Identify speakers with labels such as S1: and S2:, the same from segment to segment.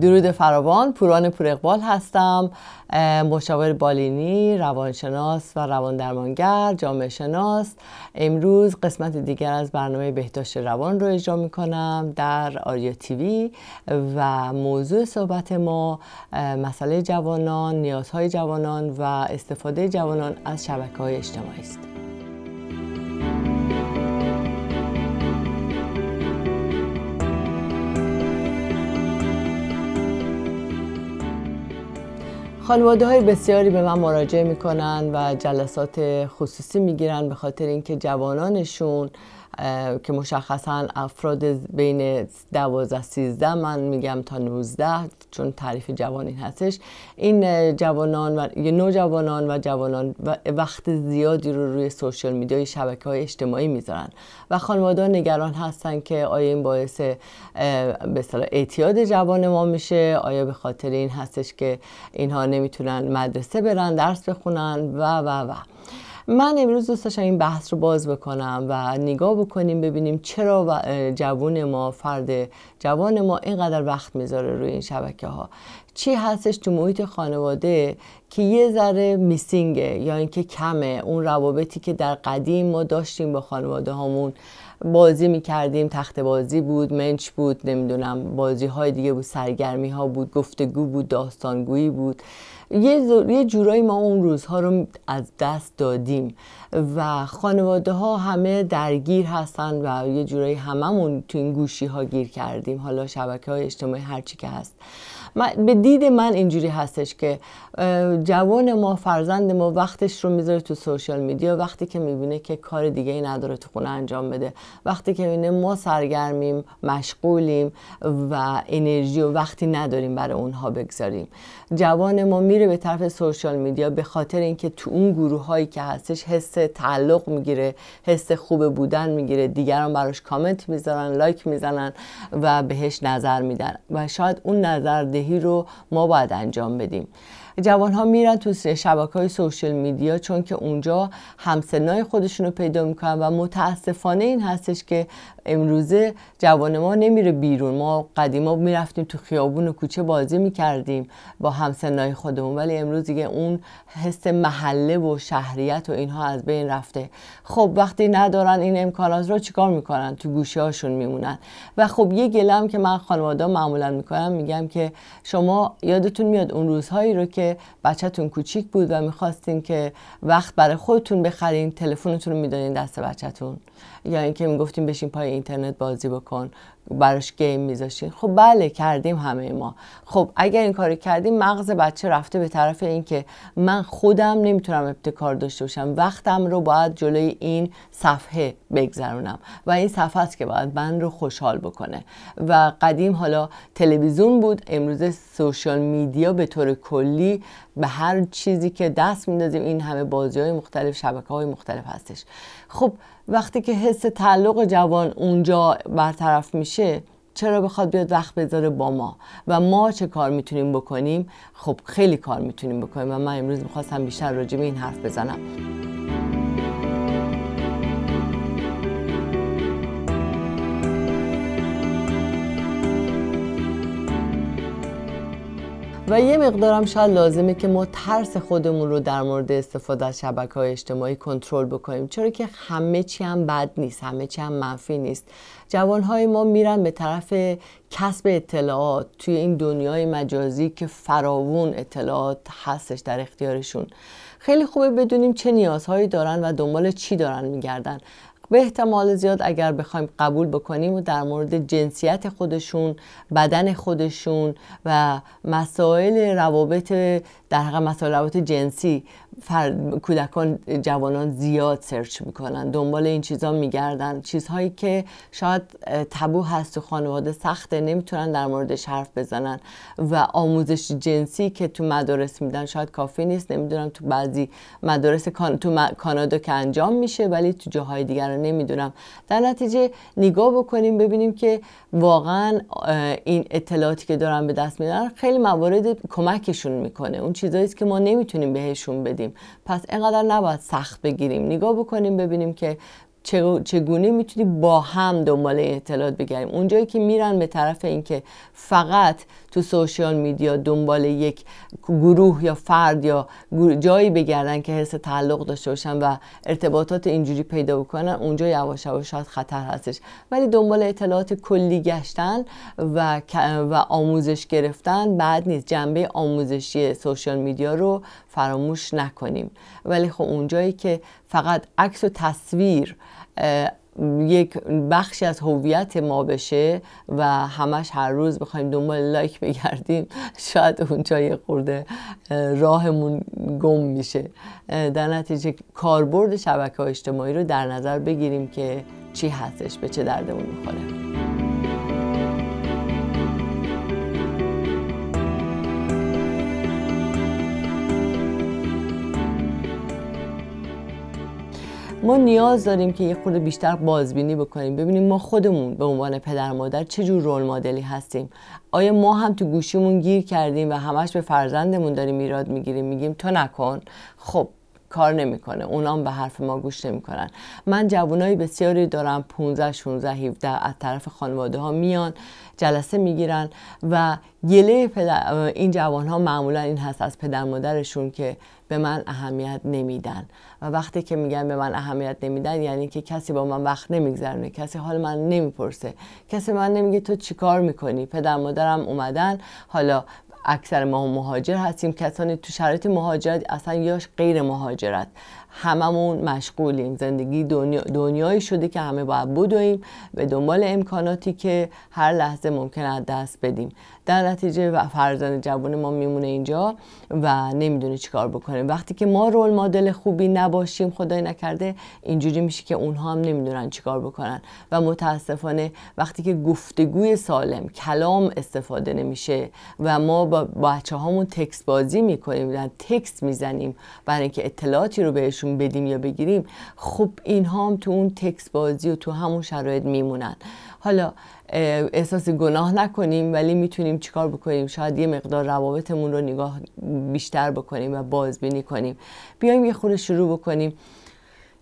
S1: درود فراوان پوران پور هستم مشاور بالینی روانشناس و رواندرمانگر جامعه شناس امروز قسمت دیگر از برنامه بهداشت روان رو اجرا می کنم در آریا تیوی و موضوع صحبت ما مسئله جوانان نیازهای جوانان و استفاده جوانان از شبکه های اجتماعی است خانواده های بسیاری به من مراجعه کنند و جلسات خصوصی گیرند به خاطر اینکه جوانانشون که مشخصا افراد بین 12 13 من میگم تا 19 چون تعریف جوانین هستش این جوانان و نوجوانان و جوانان وقت زیادی رو روی سوشال میدیای شبکه های اجتماعی میذارن و خانواده نگران هستن که آیا این باعث به اعتیاد جوان ما میشه آیا به خاطر این هستش که اینها نمیتونن مدرسه برن درس بخونن و و و من امروز دوست داشتم این بحث رو باز بکنم و نگاه بکنیم ببینیم چرا جوان ما فرد جوان ما اینقدر وقت میذاره روی این شبکه ها چی هستش تو محیط خانواده که یه ذره میسینگه یا اینکه کمه اون روابطی که در قدیم ما داشتیم با خانواده هامون بازی میکردیم تخت بازی بود منچ بود نمیدونم بازی های دیگه بود سرگرمی ها بود گفتگو بود داستانگویی بود یه, یه جورایی ما اون روزها رو از دست دادیم و خانواده ها همه درگیر هستن و یه جورایی هممون تو این گوشی ها گیر کردیم حالا شبکه های اجتماعی هرچی که هست به دید من اینجوری هستش که جوان ما فرزند ما وقتش رو میذاره تو سوشال میدیا وقتی که میبینه که کار دیگه نداره تو خونه انجام بده وقتی که میبینه ما سرگرمیم مشغولیم و انرژی و وقتی نداریم برای اونها بگذاریم جوان ما میره به طرف سوشال میدیا به خاطر اینکه تو اون گروه هایی که هستش حس تعلق میگیره حس خوب بودن میگیره دیگران براش کامنت میذارن لایک میزنن و بهش نظر میدن و شاید اون نظر رو ما باید انجام بدیم جوان ها میرن تو شبکه های سوشل میدیا چون که اونجا همسنای خودشون رو پیدا میکنن و متاسفانه این هستش که امروزه جوان ما نمیره بیرون ما قدیما میرفتیم تو خیابون و کوچه بازی میکردیم با همسنای خودمون ولی امروز دیگه اون حس محله و شهریت و اینها از بین رفته خب وقتی ندارن این امکانات رو چیکار میکنن تو گوشه هاشون میمونن و خب یه گلم که من خانواده معمولا میکنم میگم که شما یادتون میاد اون روزهایی رو که که بچهتون کوچیک بود و میخواستین که وقت برای خودتون بخرین تلفنتون رو میدانین دست بچهتون یا اینکه میگفتین بشین پای اینترنت بازی بکن براش گیم میذاشین خب بله کردیم همه ما خب اگر این کاری کردیم مغز بچه رفته به طرف اینکه من خودم نمیتونم ابتکار داشته باشم وقتم رو باید جلوی این صفحه بگذرونم و این صفحه است که باید من رو خوشحال بکنه و قدیم حالا تلویزیون بود امروز سوشال میدیا به طور کلی به هر چیزی که دست میندازیم این همه بازی های مختلف شبکه های مختلف هستش خب وقتی که حس تعلق جوان اونجا برطرف میشه چرا بخواد بیاد وقت بذاره با ما و ما چه کار میتونیم بکنیم خب خیلی کار میتونیم بکنیم و من امروز میخواستم بیشتر راجع به این حرف بزنم و یه مقدارم شاید لازمه که ما ترس خودمون رو در مورد استفاده از شبکه های اجتماعی کنترل بکنیم چرا که همه چی هم بد نیست همه چی هم منفی نیست جوانهای ما میرن به طرف کسب اطلاعات توی این دنیای مجازی که فراوون اطلاعات هستش در اختیارشون خیلی خوبه بدونیم چه نیازهایی دارن و دنبال چی دارن میگردن به احتمال زیاد اگر بخوایم قبول بکنیم و در مورد جنسیت خودشون بدن خودشون و مسائل روابط در حق مسائل روابط جنسی کودکان جوانان زیاد سرچ میکنن دنبال این چیزا میگردن چیزهایی که شاید تبو هست تو خانواده سخته نمیتونن در مورد حرف بزنن و آموزش جنسی که تو مدارس میدن شاید کافی نیست نمیدونم تو بعضی مدارس تو کانادا که انجام میشه ولی تو جاهای دیگر رو نمیدونم در نتیجه نگاه بکنیم ببینیم که واقعا این اطلاعاتی که دارن به دست میدن خیلی موارد کمکشون میکنه اون چیزایی که ما نمیتونیم بهشون بدیم پس اینقدر نباید سخت بگیریم نگاه بکنیم ببینیم که چگونه میتونی با هم دنبال اطلاعات بگردیم اونجایی که میرن به طرف اینکه فقط تو سوشیال میدیا دنبال یک گروه یا فرد یا جایی بگردن که حس تعلق داشته باشن و ارتباطات اینجوری پیدا بکنن اونجا یواش یواش شاید خطر هستش ولی دنبال اطلاعات کلی گشتن و و آموزش گرفتن بعد نیست جنبه آموزشی سوشیال میدیا رو فراموش نکنیم ولی خب اونجایی که فقط عکس و تصویر یک بخشی از هویت ما بشه و همش هر روز بخوایم دنبال لایک بگردیم شاید اونجا یه خورده راهمون گم میشه در نتیجه کاربرد شبکه اجتماعی رو در نظر بگیریم که چی هستش به چه دردمون میخوره ما نیاز داریم که یه خورده بیشتر بازبینی بکنیم ببینیم ما خودمون به عنوان پدر مادر چه جور رول مدلی هستیم آیا ما هم تو گوشیمون گیر کردیم و همش به فرزندمون داریم ایراد میگیریم میگیم تو نکن خب کار نمیکنه اونام به حرف ما گوش نمیکنن من جوانای بسیاری دارم 15 16 17 از طرف خانواده ها میان جلسه میگیرن و گله این جوان ها معمولا این هست از پدر مادرشون که به من اهمیت نمیدن و وقتی که میگن به من اهمیت نمیدن یعنی که کسی با من وقت نمیگذرونه کسی حال من نمیپرسه کسی من نمیگه تو چیکار میکنی پدر مادرم اومدن حالا اکثر ما مهاجر هستیم کسانی تو شرایط مهاجرت اصلا یاش غیر مهاجرت هممون مشغولیم زندگی دنیا دنیایی شده که همه باید بدویم به دنبال امکاناتی که هر لحظه ممکن است دست بدیم در نتیجه و فرزند جوان ما میمونه اینجا و نمیدونه چیکار بکنه وقتی که ما رول مدل خوبی نباشیم خدای نکرده اینجوری میشه که اونها هم نمیدونن چیکار بکنن و متاسفانه وقتی که گفتگوی سالم کلام استفاده نمیشه و ما با بچه هامون تکس بازی میکنیم تکس میزنیم برای اینکه اطلاعاتی رو بهشون بدیم یا بگیریم خب اینها هم تو اون تکس بازی و تو همون شرایط میمونن حالا احساس گناه نکنیم ولی میتونیم چیکار بکنیم شاید یه مقدار روابطمون رو نگاه بیشتر بکنیم و بازبینی کنیم بیایم یه خورده شروع بکنیم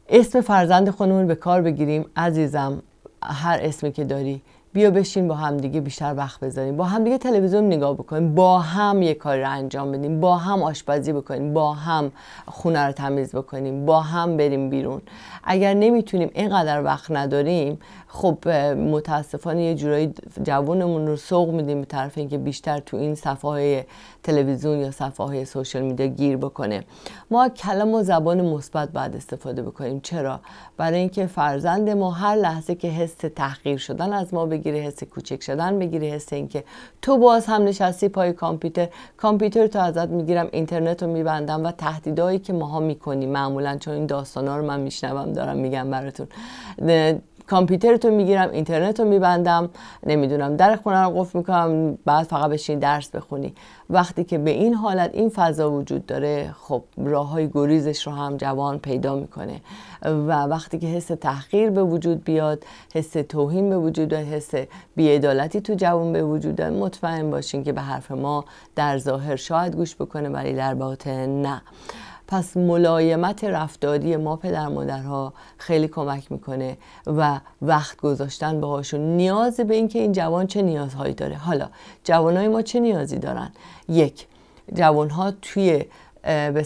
S1: اسم فرزند خودمون به کار بگیریم عزیزم هر اسمی که داری بیا بشین با همدیگه بیشتر وقت بذاریم با همدیگه تلویزیون نگاه بکنیم با هم یه کار رو انجام بدیم با هم آشپزی بکنیم با هم خونه رو تمیز بکنیم با هم بریم بیرون اگر نمیتونیم اینقدر وقت نداریم خب متاسفانه یه جورایی جوانمون رو سوق میدیم به طرف اینکه بیشتر تو این صفحه های تلویزیون یا صفحه های سوشل میدیا گیر بکنه ما کلم و زبان مثبت بعد استفاده بکنیم چرا برای اینکه فرزند ما هر لحظه که حس تحقیر شدن از ما بگیره حس کوچک شدن بگیره حس اینکه تو باز هم نشستی پای کامپیوتر کامپیوتر تو ازت میگیرم اینترنت رو میبندم و تهدیدهایی که ماها میکنیم معمولا چون این داستانا رو من میشنوم دارم میگم براتون کامپیوترتو رو میگیرم اینترنت رو میبندم نمیدونم در خونه رو قفل میکنم بعد فقط بشین درس بخونی وقتی که به این حالت این فضا وجود داره خب راه های گریزش رو هم جوان پیدا میکنه و وقتی که حس تحقیر به وجود بیاد حس توهین به وجود بیاد حس بیعدالتی تو جوان به وجود بیاد مطمئن باشین که به حرف ما در ظاهر شاید گوش بکنه ولی در باطن نه پس ملایمت رفتاری ما پدر مادرها خیلی کمک میکنه و وقت گذاشتن باهاشون نیاز به اینکه این جوان چه نیازهایی داره حالا جوانای ما چه نیازی دارن یک جوانها توی به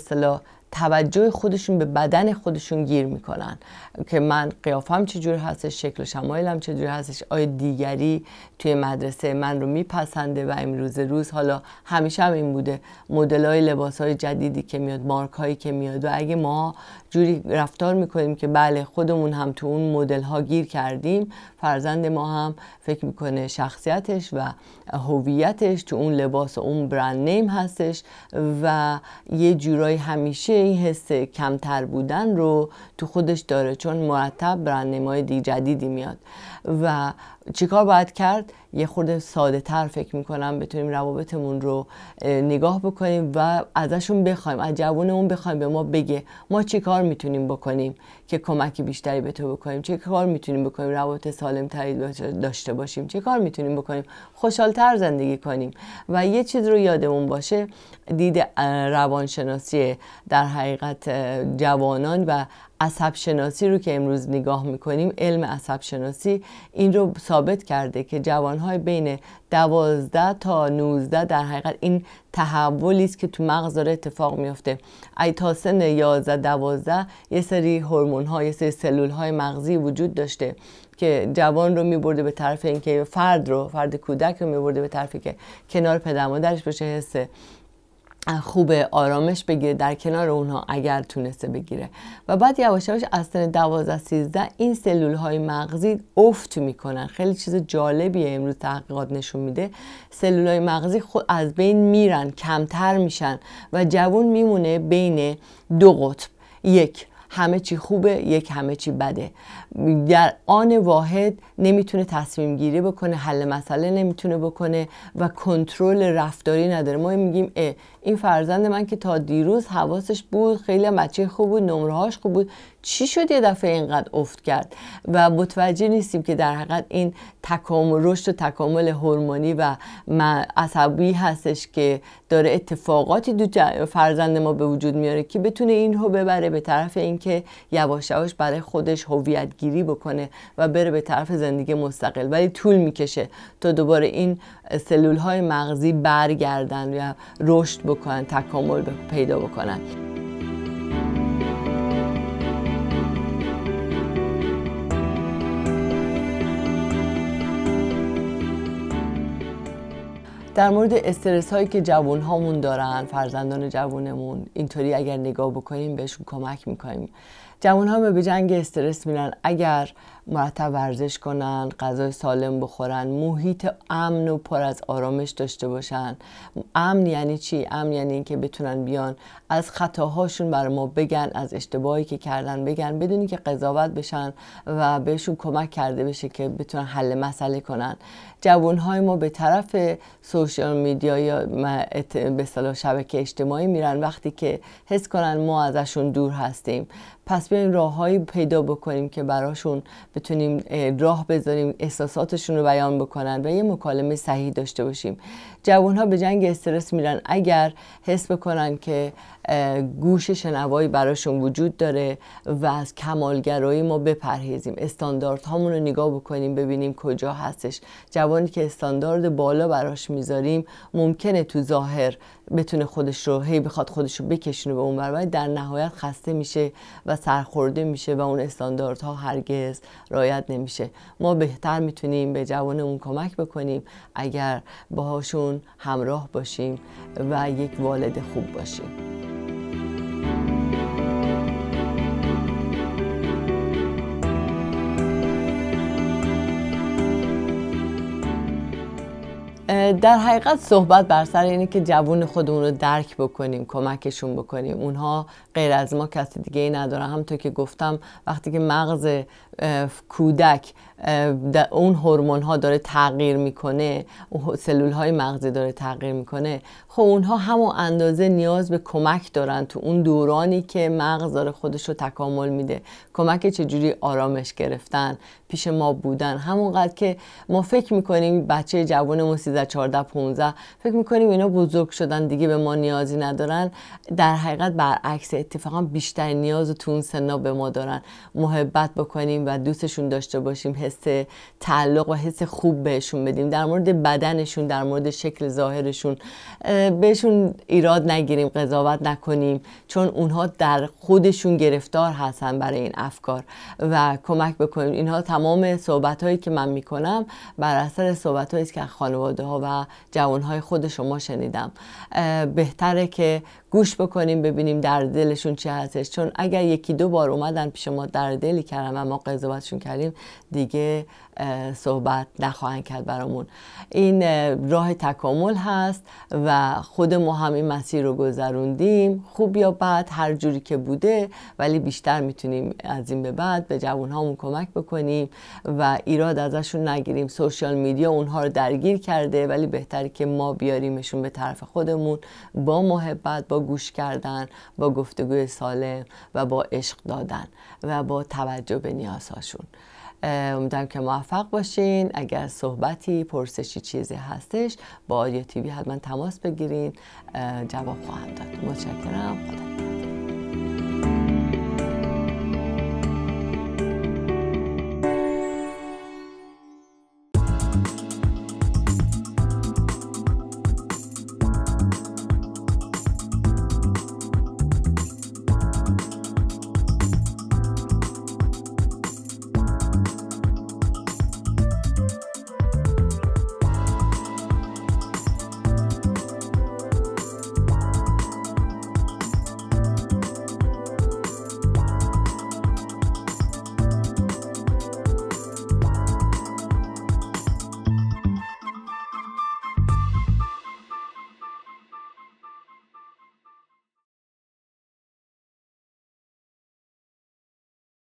S1: توجه خودشون به بدن خودشون گیر میکنن که من قیافم چجور هستش شکل و شمایلم چجور هستش آیا دیگری توی مدرسه من رو میپسنده و امروز روز حالا همیشه هم این بوده مدل های لباس های جدیدی که میاد مارک هایی که میاد و اگه ما جوری رفتار میکنیم که بله خودمون هم تو اون مدل ها گیر کردیم فرزند ما هم فکر میکنه شخصیتش و هویتش تو اون لباس و اون برند نیم هستش و یه جورایی همیشه این حس کمتر بودن رو تو خودش داره چون مرتب برند نیم های جدیدی میاد و چیکار باید کرد یه خورده ساده تر فکر میکنم بتونیم روابطمون رو نگاه بکنیم و ازشون بخوایم از جوانمون بخوایم به ما بگه ما چی کار میتونیم بکنیم که کمک بیشتری به تو بکنیم چه کار میتونیم بکنیم روابط سالم تری داشته باشیم چه کار میتونیم بکنیم خوشحالتر زندگی کنیم و یه چیز رو یادمون باشه دید روانشناسی در حقیقت جوانان و عصب شناسی رو که امروز نگاه میکنیم علم عصب شناسی این رو ثابت کرده که جوانهای بین دوازده تا 19 در حقیقت این تحولی است که تو مغز داره اتفاق میفته ای تا سن 11 12 یه سری هورمون ها یه سری سلول های مغزی وجود داشته که جوان رو میبرده به طرف اینکه فرد رو فرد کودک رو میبرده به طرفی که کنار پدر مادرش باشه حسه خوبه آرامش بگیره در کنار اونها اگر تونسته بگیره و بعد یواش یواش از سن 12 13 این سلول های مغزی افت میکنن خیلی چیز جالبیه امروز تحقیقات نشون میده سلول های مغزی خود از بین میرن کمتر میشن و جوون میمونه بین دو قطب یک همه چی خوبه یک همه چی بده در آن واحد نمیتونه تصمیم گیری بکنه حل مسئله نمیتونه بکنه و کنترل رفتاری نداره ما میگیم اه این فرزند من که تا دیروز حواسش بود خیلی بچه خوب بود نمرهاش خوب بود چی شد یه دفعه اینقدر افت کرد و متوجه نیستیم که در حقیقت این تکامل رشد و تکامل هورمونی و عصبی هستش که داره اتفاقاتی دو فرزند ما به وجود میاره که بتونه این رو ببره به طرف این که یواش یواش برای خودش هویت گیری بکنه و بره به طرف زندگی مستقل ولی طول میکشه تا دوباره این سلول های مغزی برگردن و رشد بکنن تکامل پیدا بکنن در مورد استرس هایی که جوان هامون دارن فرزندان جوانمون اینطوری اگر نگاه بکنیم بهشون کمک میکنیم جوان ها به جنگ استرس میرن اگر مرتب ورزش کنن غذای سالم بخورن محیط امن و پر از آرامش داشته باشن امن یعنی چی امن یعنی اینکه بتونن بیان از خطاهاشون بر ما بگن از اشتباهی که کردن بگن بدونی که قضاوت بشن و بهشون کمک کرده بشه که بتونن حل مسئله کنن جوانهای ما به طرف سوشیال میدیا یا به صلاح شبکه اجتماعی میرن وقتی که حس کنن ما ازشون دور هستیم پس بیاین راههایی پیدا بکنیم که براشون بتونیم راه بذاریم احساساتشون رو بیان بکنن و یه مکالمه صحیح داشته باشیم جوان ها به جنگ استرس میرن اگر حس بکنن که گوش شنوایی براشون وجود داره و از کمالگرایی ما بپرهیزیم استاندارد هامون رو نگاه بکنیم ببینیم کجا هستش جوانی که استاندارد بالا براش میذاریم ممکنه تو ظاهر بتونه خودش رو هی بخواد خودش رو بکشونه به اون و در نهایت خسته میشه و سرخورده میشه و اون استانداردها هرگز رایت نمیشه ما بهتر میتونیم به جوانمون کمک بکنیم اگر باهاشون همراه باشیم و یک والد خوب باشیم در حقیقت صحبت بر سر اینه که جوون خودمون رو درک بکنیم کمکشون بکنیم اونها غیر از ما کسی دیگه ای ندارن همونطور که گفتم وقتی که مغز کودک اون هورمون ها داره تغییر میکنه سلول های مغزی داره تغییر میکنه خب اونها همون اندازه نیاز به کمک دارن تو اون دورانی که مغز داره خودش رو تکامل میده کمک چجوری آرامش گرفتن پیش ما بودن همونقدر که ما فکر میکنیم بچه ما 13 14 15 فکر میکنیم اینا بزرگ شدن دیگه به ما نیازی ندارن در حقیقت برعکس اتفاقا بیشتر نیاز تو اون سنا به ما دارن محبت بکنیم و دوستشون داشته باشیم حس تعلق و حس خوب بهشون بدیم در مورد بدنشون در مورد شکل ظاهرشون بهشون ایراد نگیریم قضاوت نکنیم چون اونها در خودشون گرفتار هستن برای این افکار و کمک بکنیم اینها تمام صحبت هایی که من میکنم بر اثر صحبت هایی که خانواده ها و جوان های خود شما شنیدم بهتره که گوش بکنیم ببینیم در دلشون چه هستش چون اگر یکی دو بار اومدن پیش ما در دلی کردن و ما قضاوتشون کردیم دیگه صحبت نخواهند کرد برامون این راه تکامل هست و خود ما هم این مسیر رو گذروندیم خوب یا بد هر جوری که بوده ولی بیشتر میتونیم از این به بعد به هامون کمک بکنیم و ایراد ازشون نگیریم سوشیال میدیا اونها رو درگیر کرده ولی بهتره که ما بیاریمشون به طرف خودمون با محبت با گوش کردن با گفتگوی سالم و با عشق دادن و با توجه به نیازهاشون امیدوارم که موفق باشین اگر صحبتی پرسشی چیزی هستش با آدیو تیوی حتما تماس بگیرین جواب خواهم داد متشکرم خدا